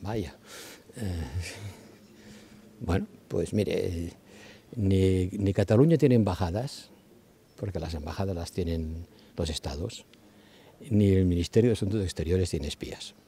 Vaya. Eh, bueno, pues mire, ni, Cataluña tiene embajadas, porque las embajadas las tienen los estados, ni el Ministerio de Asuntos Exteriores tiene espías.